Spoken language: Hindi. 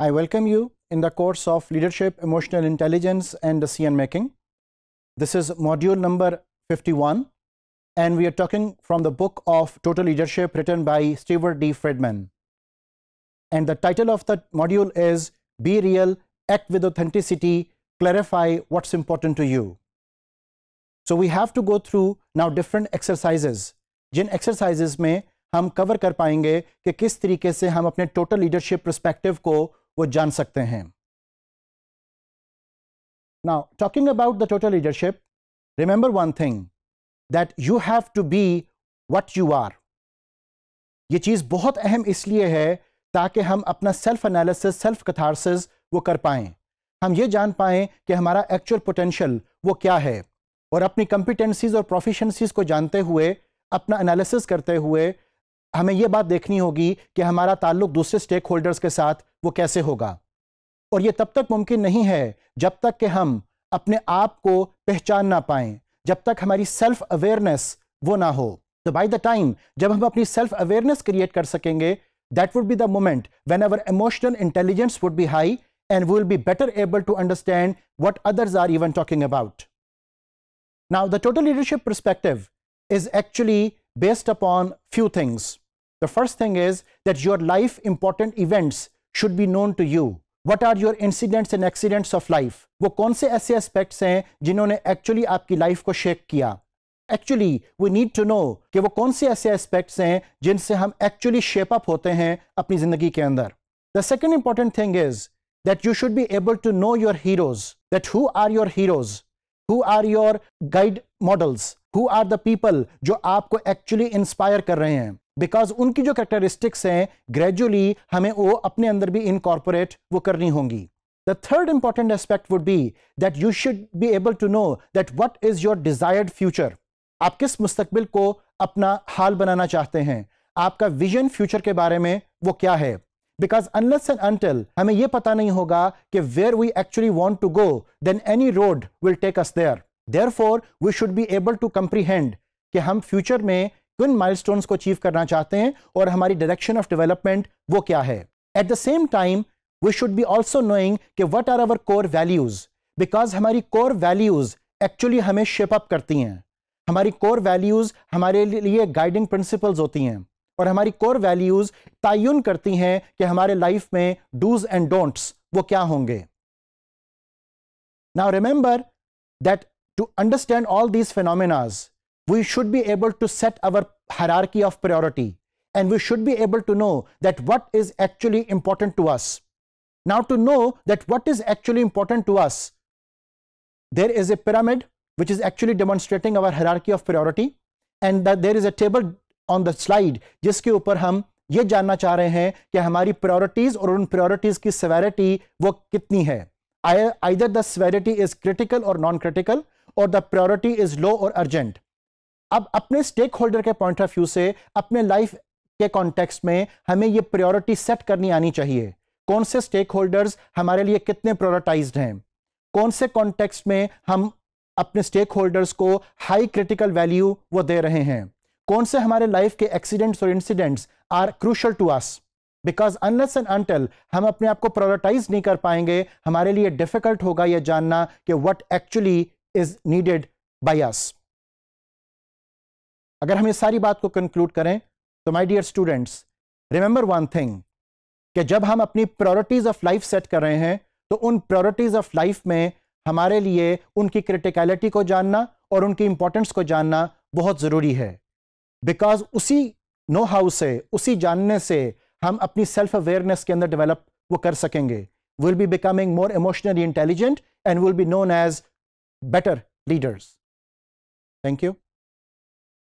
I welcome you in the course of Leadership, Emotional Intelligence and Decision Making. This is module number 51 and we are talking from the book of Total Leadership written by Stewart D. Friedman. And the title of the module is Be Real, Act with Authenticity, Clarify What's Important to You. So we have to go through now different exercises. Jin exercises में हम cover कर पाएंगे कि किस तरीके से हम अपने total leadership perspective को वो जान सकते हैं now talking about the total leadership remember one thing that you have to be what you are ये चीज़ बहुत अहम इसलिए है ताकि हम अपना सेल्फ एनालिसिस सेल्फ कथारसिस वो कर पाए हम ये जान पाए कि हमारा एक्चुअल पोटेंशियल वो क्या है और अपनी कंपिटेंसीज और प्रोफिशंसीज को जानते हुए अपना एनालिसिस करते हुए हमें यह बात देखनी होगी कि हमारा ताल्लुक दूसरे स्टेक होल्डर्स के साथ वो कैसे होगा और ये तब तक मुमकिन नहीं है जब तक कि हम अपने आप को पहचान ना पाएं जब तक हमारी सेल्फ अवेयरनेस वो ना हो तो बाय द टाइम जब हम अपनी सेल्फ अवेयरनेस क्रिएट कर सकेंगे that would be the moment when our emotional intelligence would be high and we'll will be better able to understand what others are even talking about now the total leadership perspective is actually based upon few things. The first thing is that your life important events should be known to you. What are your incidents and accidents of life? वो कौन से ऐसे aspects हैं जिन्होंने actually आपकी life को shake किया? Actually, we need to know कि वो कौन से ऐसे aspects हैं जिनसे हम actually shape up होते हैं अपनी ज़िंदगी के अंदर. The second important thing is that you should be able to know your heroes. That who are your heroes? Who are your guide models who are the people जो आपको एक्चुअली इंस्पायर कर रहे हैं बिकॉज उनकी जो करेक्टरिस्टिक्स हैं ग्रेजुअली हमें वो अपने अंदर भी इनकॉर्पोरेट वो करनी होंगी the third important aspect would be that you should be able to know that what is your desired future आप किस मुस्तकबिल को अपना हाल बनाना चाहते हैं आपका विजन फ्यूचर के बारे में वो क्या है बिकॉज अनलेस एंड अनटिल हमें यह पता नहीं होगा कि where we actually want to go then any road will take us there therefore we should be able to comprehend कि हम फ्यूचर में किन माइलस्टोन्स को अचीव करना चाहते हैं और हमारी डायरेक्शन ऑफ डेवलपमेंट वो क्या है at the same time we should be also knowing what are our core values because हमारी कोर वैल्यूज एक्चुअली हमें शेपअप करती हैं हमारी कोर वैल्यूज हमारे लिए गाइडिंग प्रिंसिपल्स होती हैं और हमारी कोर वैल्यूज तयन करती हैं कि हमारे लाइफ में डूज एंड डोंट्स वो क्या होंगे now remember that to understand all these things we should be able to set our hierarchy of priority and we should be able to know that what is actually important to us now to know that what is actually important to us there is a pyramid which is actually demonstrating our hierarchy of priority and there is a table on the slide जिसके ऊपर हम ये जानना चाह रहे हैं कि हमारी प्रायोरिटीज और उन प्रायोरिटीज की सेवेरिटी वो कितनी है either the severity is critical और नॉन क्रिटिकल और द प्रायोरिटी इज लो और अर्जेंट अब अपने स्टेक होल्डर के पॉइंट ऑफ व्यू से अपने लाइफ के कॉन्टेक्स्ट में हमें ये प्रायोरिटी सेट करनी आनी चाहिए कौन से स्टेक होल्डर्स हमारे लिए कितने प्रायोरिटाइज हैं कौन से कॉन्टेक्स्ट में हम अपने स्टेक होल्डर्स को हाई क्रिटिकल वैल्यू वो दे रहे हैं कौन से हमारे लाइफ के एक्सीडेंट्स और incidents are crucial to us because unless and until हम अपने आप को प्रायोरिटाइज नहीं कर पाएंगे हमारे लिए डिफिकल्ट होगा यह जानना कि what actually is needed by us अगर हम इस सारी बात को कंक्लूड करें तो my dear students remember one thing कि जब हम अपनी प्रायोरिटीज ऑफ लाइफ सेट कर रहे हैं तो उन प्रायोरिटीज ऑफ लाइफ में हमारे लिए उनकी क्रिटिकलिटी को जानना और उनकी इंपॉर्टेंस को जानना बहुत ज़रूरी है बिकॉज उसी नो हाउ से उसी जानने से हम अपनी सेल्फ अवेयरनेस के अंदर डेवलप वो कर सकेंगे will be becoming more emotionally intelligent and will be known as better leaders thank you